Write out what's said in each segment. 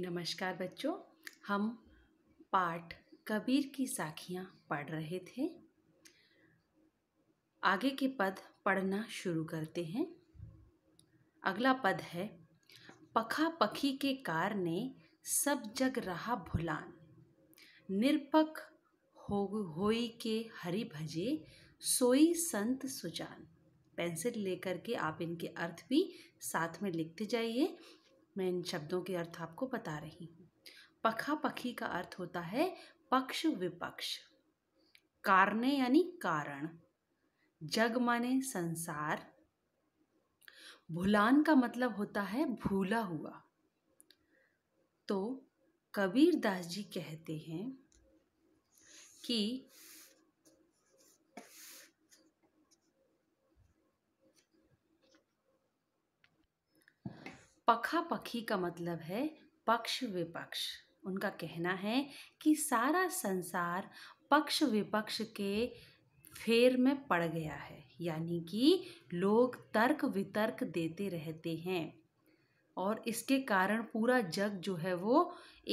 नमस्कार बच्चों हम पाठ कबीर की साखियाँ पढ़ रहे थे आगे के पद पढ़ना शुरू करते हैं अगला पद है पखा पखी के कार ने सब जग रहा भुलान निरपक हो होई के हरि भजे सोई संत सुजान पेंसिल लेकर के आप इनके अर्थ भी साथ में लिखते जाइए मैं इन शब्दों के अर्थ आपको बता रही हूँ पखा पखी का अर्थ होता है पक्ष विपक्ष कारने यानी कारण जग माने संसार भुलान का मतलब होता है भूला हुआ तो कबीर दास जी कहते हैं कि पखा पखी का मतलब है पक्ष विपक्ष उनका कहना है कि सारा संसार पक्ष विपक्ष के फेर में पड़ गया है यानी कि लोग तर्क वितर्क देते रहते हैं और इसके कारण पूरा जग जो है वो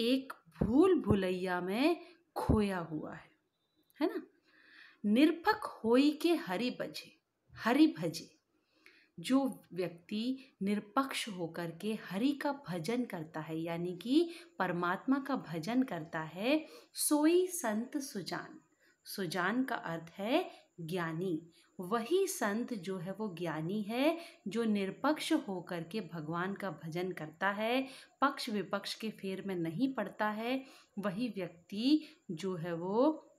एक भूल भुलैया में खोया हुआ है है ना निरपक होई के हरि बजे हरि भजे जो व्यक्ति निरपक्ष होकर के हरि का भजन करता है यानी कि परमात्मा का भजन करता है सोई संत सुजान सुजान का अर्थ है ज्ञानी वही संत जो है वो ज्ञानी है जो निरपक्ष होकर के भगवान का भजन करता है पक्ष विपक्ष के फेर में नहीं पड़ता है वही व्यक्ति जो है वो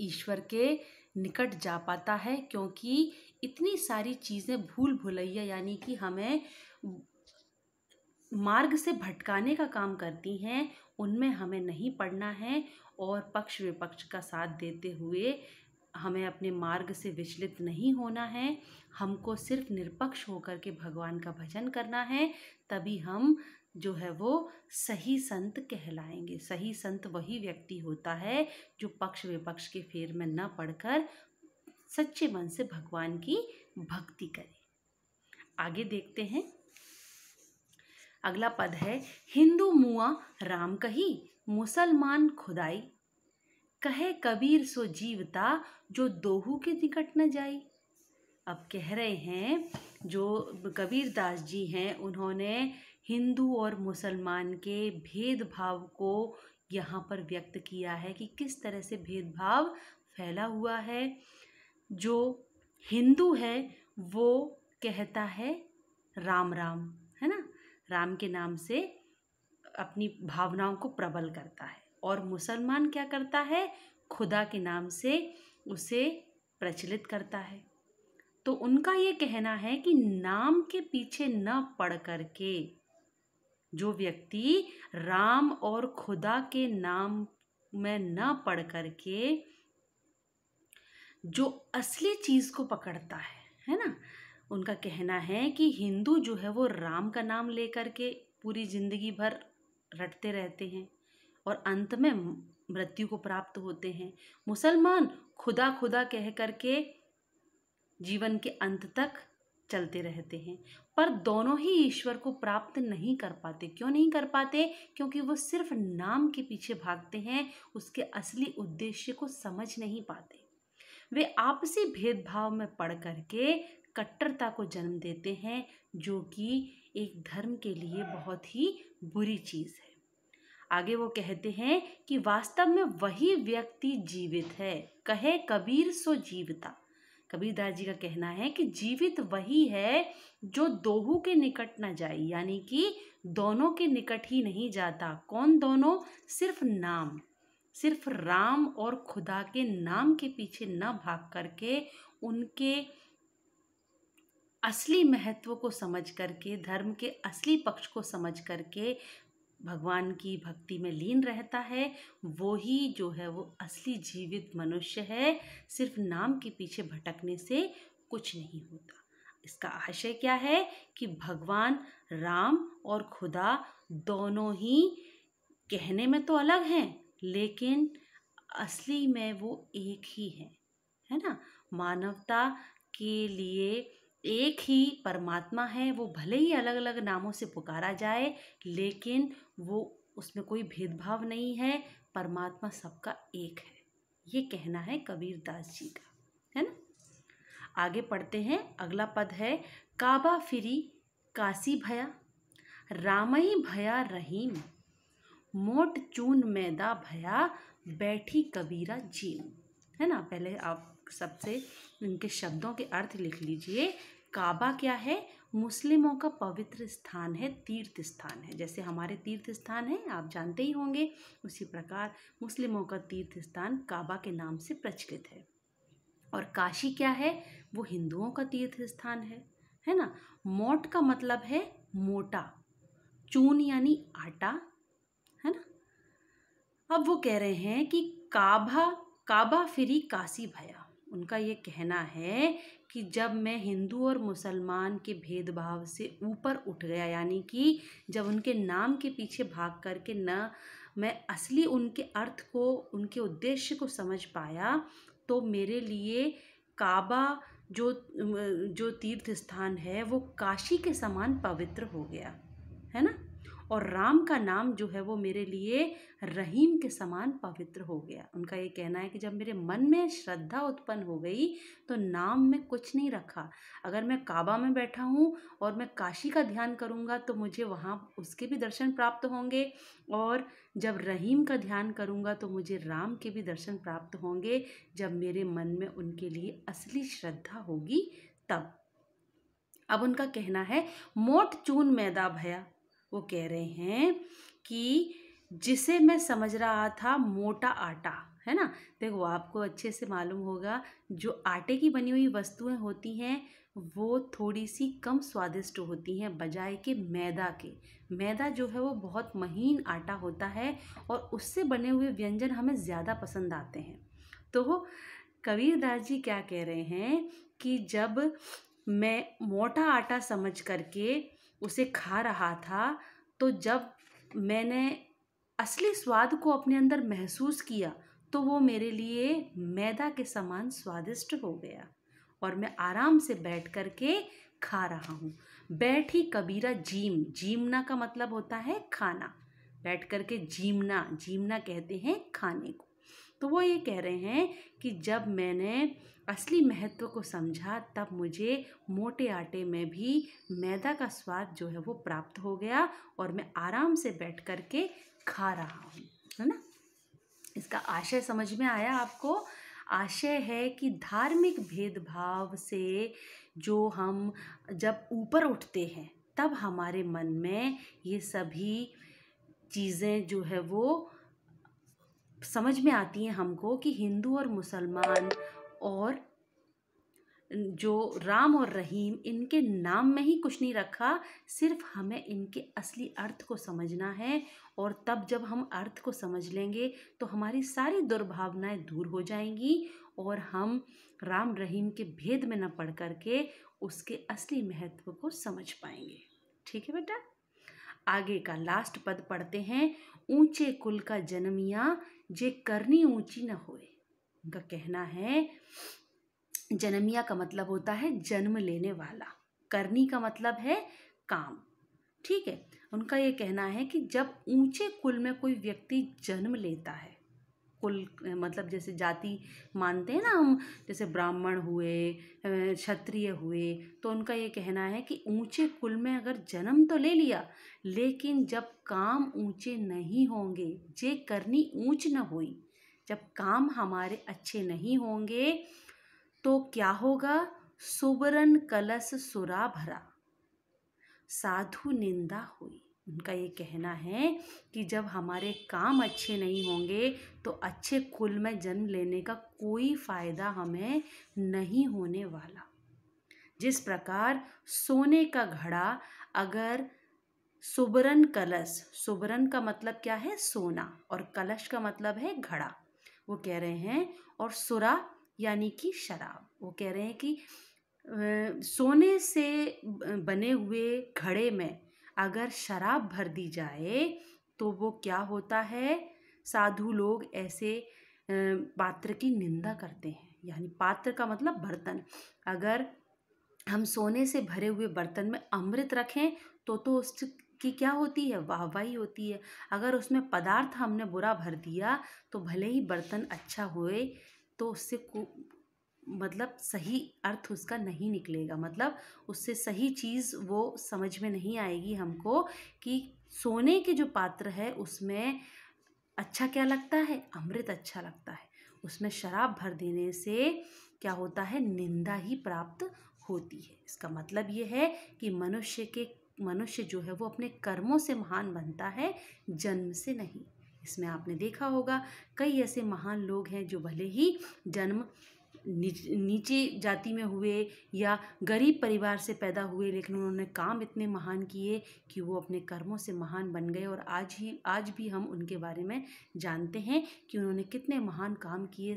ईश्वर के निकट जा पाता है क्योंकि इतनी सारी चीज़ें भूल भुलैया यानी कि हमें मार्ग से भटकाने का काम करती हैं उनमें हमें नहीं पढ़ना है और पक्ष विपक्ष का साथ देते हुए हमें अपने मार्ग से विचलित नहीं होना है हमको सिर्फ निरपक्ष होकर के भगवान का भजन करना है तभी हम जो है वो सही संत कहलाएंगे सही संत वही व्यक्ति होता है जो पक्ष विपक्ष के फेर में न पढ़कर सच्चे मन से भगवान की भक्ति करें आगे देखते हैं अगला पद है हिंदू मुआ राम कही मुसलमान खुदाई कहे कबीर सो जीवता जो दोहू के निकट न जाई अब कह रहे हैं जो कबीर दास जी हैं उन्होंने हिंदू और मुसलमान के भेदभाव को यहाँ पर व्यक्त किया है कि किस तरह से भेदभाव फैला हुआ है जो हिंदू है वो कहता है राम राम है ना राम के नाम से अपनी भावनाओं को प्रबल करता है और मुसलमान क्या करता है खुदा के नाम से उसे प्रचलित करता है तो उनका ये कहना है कि नाम के पीछे न पढ़ कर के जो व्यक्ति राम और खुदा के नाम में न पढ़ कर के जो असली चीज़ को पकड़ता है है ना उनका कहना है कि हिंदू जो है वो राम का नाम लेकर के पूरी ज़िंदगी भर रटते रहते हैं और अंत में मृत्यु को प्राप्त होते हैं मुसलमान खुदा खुदा कह कर के जीवन के अंत तक चलते रहते हैं पर दोनों ही ईश्वर को प्राप्त नहीं कर पाते क्यों नहीं कर पाते क्योंकि वो सिर्फ नाम के पीछे भागते हैं उसके असली उद्देश्य को समझ नहीं पाते वे आपसी भेदभाव में पढ़ करके कट्टरता को जन्म देते हैं जो कि एक धर्म के लिए बहुत ही बुरी चीज़ है आगे वो कहते हैं कि वास्तव में वही व्यक्ति जीवित है कहे कबीर सो जीवता कबीरदास जी का कहना है कि जीवित वही है जो दोहू के निकट न जाए यानी कि दोनों के निकट ही नहीं जाता कौन दोनों सिर्फ नाम सिर्फ राम और खुदा के नाम के पीछे न भाग करके उनके असली महत्व को समझ करके धर्म के असली पक्ष को समझ करके भगवान की भक्ति में लीन रहता है वो ही जो है वो असली जीवित मनुष्य है सिर्फ नाम के पीछे भटकने से कुछ नहीं होता इसका आशय क्या है कि भगवान राम और खुदा दोनों ही कहने में तो अलग हैं लेकिन असली में वो एक ही है है ना मानवता के लिए एक ही परमात्मा है वो भले ही अलग अलग नामों से पुकारा जाए लेकिन वो उसमें कोई भेदभाव नहीं है परमात्मा सबका एक है ये कहना है कबीर दास जी का है ना आगे पढ़ते हैं अगला पद है काबा फिरी काशी भया रामई भया रहीम मोट चून मैदा भया बैठी कबीरा जी है ना पहले आप सबसे इनके शब्दों के अर्थ लिख लीजिए काबा क्या है मुस्लिमों का पवित्र स्थान है तीर्थ स्थान है जैसे हमारे तीर्थ स्थान है आप जानते ही होंगे उसी प्रकार मुस्लिमों का तीर्थ स्थान काबा के नाम से प्रचलित है और काशी क्या है वो हिंदुओं का तीर्थ स्थान है है ना मोट का मतलब है मोटा चून यानी आटा है ना अब वो कह रहे हैं कि काबा काबा फिरी काशी भया उनका ये कहना है कि जब मैं हिंदू और मुसलमान के भेदभाव से ऊपर उठ गया यानी कि जब उनके नाम के पीछे भाग करके न मैं असली उनके अर्थ को उनके उद्देश्य को समझ पाया तो मेरे लिए काबा जो जो तीर्थ स्थान है वो काशी के समान पवित्र हो गया है ना और राम का नाम जो है वो मेरे लिए रहीम के समान पवित्र हो गया उनका ये कहना है कि जब मेरे मन में श्रद्धा उत्पन्न हो गई तो नाम में कुछ नहीं रखा अगर मैं काबा में बैठा हूँ और मैं काशी का ध्यान करूँगा तो मुझे वहाँ उसके भी दर्शन प्राप्त होंगे और जब रहीम का ध्यान करूँगा तो मुझे राम के भी दर्शन प्राप्त होंगे जब मेरे मन में उनके लिए असली श्रद्धा होगी तब अब उनका कहना है मोट चून मैदा भया वो कह रहे हैं कि जिसे मैं समझ रहा था मोटा आटा है ना देखो आपको अच्छे से मालूम होगा जो आटे की बनी हुई वस्तुएं होती हैं वो थोड़ी सी कम स्वादिष्ट होती हैं बजाय के मैदा के मैदा जो है वो बहुत महीन आटा होता है और उससे बने हुए व्यंजन हमें ज़्यादा पसंद आते हैं तो कबीरदास जी क्या कह रहे हैं कि जब मैं मोटा आटा समझ करके उसे खा रहा था तो जब मैंने असली स्वाद को अपने अंदर महसूस किया तो वो मेरे लिए मैदा के समान स्वादिष्ट हो गया और मैं आराम से बैठ कर के खा रहा हूँ बैठ ही कबीरा जीम जीमना का मतलब होता है खाना बैठ कर के जीमना जीमना कहते हैं खाने को तो वो ये कह रहे हैं कि जब मैंने असली महत्व को समझा तब मुझे मोटे आटे में भी मैदा का स्वाद जो है वो प्राप्त हो गया और मैं आराम से बैठ कर के खा रहा हूँ है ना इसका आशय समझ में आया आपको आशय है कि धार्मिक भेदभाव से जो हम जब ऊपर उठते हैं तब हमारे मन में ये सभी चीज़ें जो है वो समझ में आती हैं हमको कि हिंदू और मुसलमान और जो राम और रहीम इनके नाम में ही कुछ नहीं रखा सिर्फ हमें इनके असली अर्थ को समझना है और तब जब हम अर्थ को समझ लेंगे तो हमारी सारी दुर्भावनाएं दूर हो जाएंगी और हम राम रहीम के भेद में न पढ़ करके उसके असली महत्व को समझ पाएंगे ठीक है बेटा आगे का लास्ट पद पढ़ते हैं ऊंचे कुल का जन्मिया जे करनी ऊंची न होए उनका कहना है जन्मिया का मतलब होता है जन्म लेने वाला करनी का मतलब है काम ठीक है उनका ये कहना है कि जब ऊंचे कुल में कोई व्यक्ति जन्म लेता है कुल मतलब जैसे जाति मानते हैं ना हम जैसे ब्राह्मण हुए क्षत्रिय हुए तो उनका ये कहना है कि ऊंचे कुल में अगर जन्म तो ले लिया लेकिन जब काम ऊंचे नहीं होंगे जे करनी ऊंच न हुई जब काम हमारे अच्छे नहीं होंगे तो क्या होगा सुबरन कलश सुरा भरा साधु निंदा हुई उनका ये कहना है कि जब हमारे काम अच्छे नहीं होंगे तो अच्छे कुल में जन्म लेने का कोई फ़ायदा हमें नहीं होने वाला जिस प्रकार सोने का घड़ा अगर सुबरन कलश सुबरन का मतलब क्या है सोना और कलश का मतलब है घड़ा वो कह रहे हैं और सुरा यानी कि शराब वो कह रहे हैं कि सोने से बने हुए घड़े में अगर शराब भर दी जाए तो वो क्या होता है साधु लोग ऐसे पात्र की निंदा करते हैं यानी पात्र का मतलब बर्तन अगर हम सोने से भरे हुए बर्तन में अमृत रखें तो तो उसकी क्या होती है वाहवाही होती है अगर उसमें पदार्थ हमने बुरा भर दिया तो भले ही बर्तन अच्छा होए तो उससे मतलब सही अर्थ उसका नहीं निकलेगा मतलब उससे सही चीज़ वो समझ में नहीं आएगी हमको कि सोने के जो पात्र है उसमें अच्छा क्या लगता है अमृत अच्छा लगता है उसमें शराब भर देने से क्या होता है निंदा ही प्राप्त होती है इसका मतलब ये है कि मनुष्य के मनुष्य जो है वो अपने कर्मों से महान बनता है जन्म से नहीं इसमें आपने देखा होगा कई ऐसे महान लोग हैं जो भले ही जन्म नीचे जाति में हुए या गरीब परिवार से पैदा हुए लेकिन उन्होंने काम इतने महान किए कि वो अपने कर्मों से महान बन गए और आज ही आज भी हम उनके बारे में जानते हैं कि उन्होंने कितने महान काम किए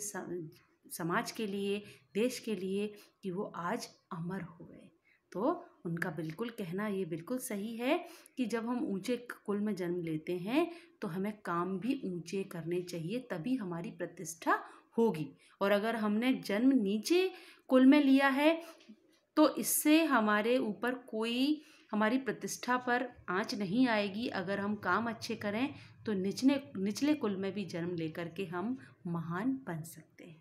समाज के लिए देश के लिए कि वो आज अमर हो गए तो उनका बिल्कुल कहना ये बिल्कुल सही है कि जब हम ऊंचे कुल में जन्म लेते हैं तो हमें काम भी ऊंचे करने चाहिए तभी हमारी प्रतिष्ठा होगी और अगर हमने जन्म नीचे कुल में लिया है तो इससे हमारे ऊपर कोई हमारी प्रतिष्ठा पर आँच नहीं आएगी अगर हम काम अच्छे करें तो निचले निचले कुल में भी जन्म लेकर के हम महान बन सकते हैं